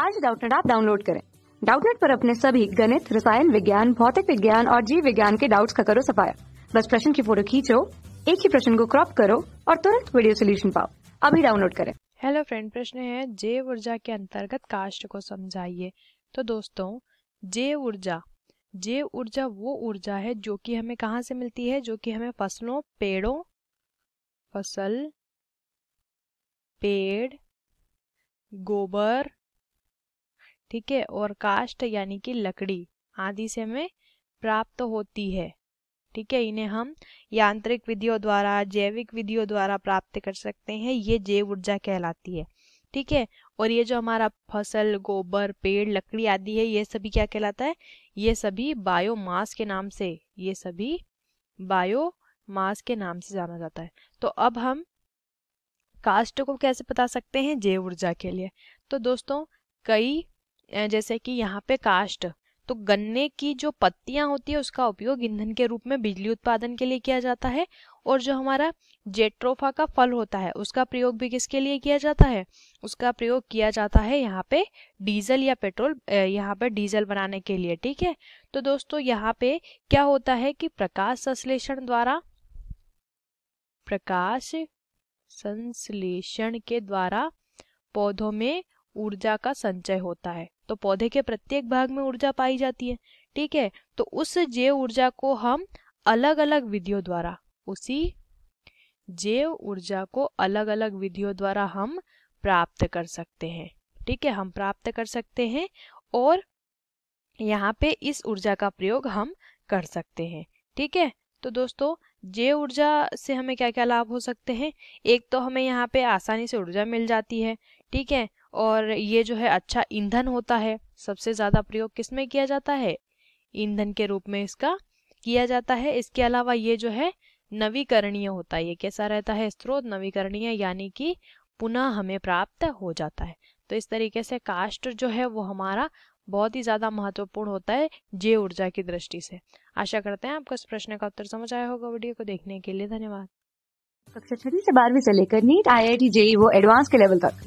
आज डाउटनेट आप डाउनलोड करें डाउटनेट पर अपने सभी गणित रसायन विज्ञान भौतिक विज्ञान और जीव विज्ञान के डाउट्स का करो सफाया बस प्रश्न की फोटो खींचो एक ही प्रश्न को क्रॉप करो और तुरंत वीडियो सोल्यूशन पाओ अभी डाउनलोड करें हेलो फ्रेंड प्रश्न है जैव ऊर्जा के अंतर्गत कास्ट को समझाइए तो दोस्तों जैव ऊर्जा जैव ऊर्जा वो ऊर्जा है जो कि हमें कहाँ से मिलती है जो कि हमें फसलों पेड़ों फसल पेड़ गोबर ठीक है और काष्ट यानी कि लकड़ी आदि से हमें प्राप्त होती है ठीक है इन्हें हम यांत्रिक विधियों द्वारा जैविक विधियों द्वारा प्राप्त कर सकते हैं ये जैव ऊर्जा कहलाती है ठीक है और ये जो हमारा फसल गोबर पेड़ लकड़ी आदि है ये सभी क्या कहलाता है ये सभी बायोमास के नाम से ये सभी बायोमास के नाम से जाना जाता है तो अब हम कास्ट को कैसे बता सकते हैं जैव ऊर्जा के लिए तो दोस्तों कई जैसे कि यहाँ पे कास्ट तो गन्ने की जो पत्तियां होती है उसका उपयोग ईंधन के रूप में बिजली उत्पादन के लिए किया जाता है और जो हमारा जेट्रोफा का फल होता है उसका प्रयोग भी किसके लिए किया जाता है उसका प्रयोग किया जाता है यहाँ पे डीजल या पेट्रोल यहाँ पे डीजल बनाने के लिए ठीक है तो दोस्तों यहाँ पे क्या होता है कि प्रकाश संश्लेषण द्वारा प्रकाश संश्लेषण के द्वारा पौधों में ऊर्जा का संचय होता है तो पौधे के प्रत्येक भाग में ऊर्जा पाई जाती है ठीक है तो उस जैव ऊर्जा को हम अलग अलग विधियों द्वारा उसी जैव ऊर्जा को अलग अलग विधियों द्वारा हम प्राप्त कर सकते हैं ठीक है हम प्राप्त कर सकते हैं और यहाँ पे इस ऊर्जा का प्रयोग हम कर सकते हैं ठीक है तो दोस्तों जैव ऊर्जा से हमें क्या क्या लाभ हो सकते हैं एक तो हमें यहाँ पे आसानी से ऊर्जा मिल जाती है ठीक है और ये जो है अच्छा ईंधन होता है सबसे ज़्यादा प्रयोग किस में किया जाता है ईंधन के रूप में इसका किया जाता है इसके अलावा ये जो है नवीकरणीय होता है ये कैसा रहता है स्त्रोत नवीकरणीय यानी कि पुनः हमें प्राप्त हो जाता है तो इस तरीके से काष्ट जो है वो हमारा बहुत ही ज़्यादा महत्वपूर्ण होता है जय ऊर्जा की दृष्टि से आशा करते हैं आपको इस प्रश्न का उत्तर समझ आया होगा वीडियो को देखने के लिए धन्यवाद कक्षा छठी से बारहवीं से लेकर NEET I I T JEE वो एडवांस के लेवल तक